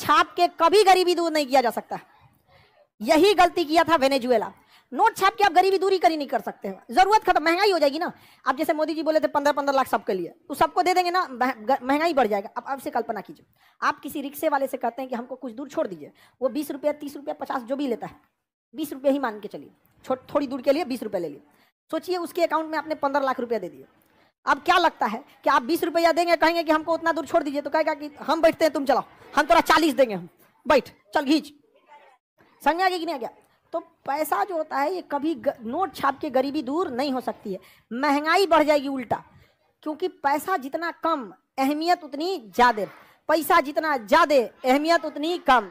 छाप के कभी गरीबी दूर नहीं किया जा सकता यही गलती किया था वेनेजुएला नोट छाप के आप गरीबी दूरी करी नहीं कर सकते जरूरत खत्म महंगाई हो जाएगी ना आप जैसे मोदी जी बोले थे पंद्रह पंद्रह लाख सबके लिए तो सबको दे देंगे ना महंगाई बढ़ जाएगा अब आपसे कल्पना कीजिए आप किसी रिक्शे वाले से कहते हैं कि हमको कुछ दूर छोड़ दीजिए वो बीस रुपया तीस रुपया पचास जो भी लेता है बीस रुपया ही मान के चलिए थोड़ी दूर के लिए बीस रुपया ले लिए सोचिए उसके अकाउंट में आपने पंद्रह लाख रुपया दे दिए अब क्या लगता है कि आप बीस रुपया देंगे कहेंगे कि हमको उतना दूर छोड़ दीजिए तो कहेगा कि हम बैठते हैं तुम चलाओ हम तोरा चालीस देंगे हम बैठ चल घीच समझ आ गया कि नहीं आ गया तो पैसा जो होता है ये कभी नोट छाप के गरीबी दूर नहीं हो सकती है महंगाई बढ़ जाएगी उल्टा क्योंकि पैसा जितना कम अहमियत उतनी ज़्यादा पैसा जितना ज़्यादा अहमियत उतनी कम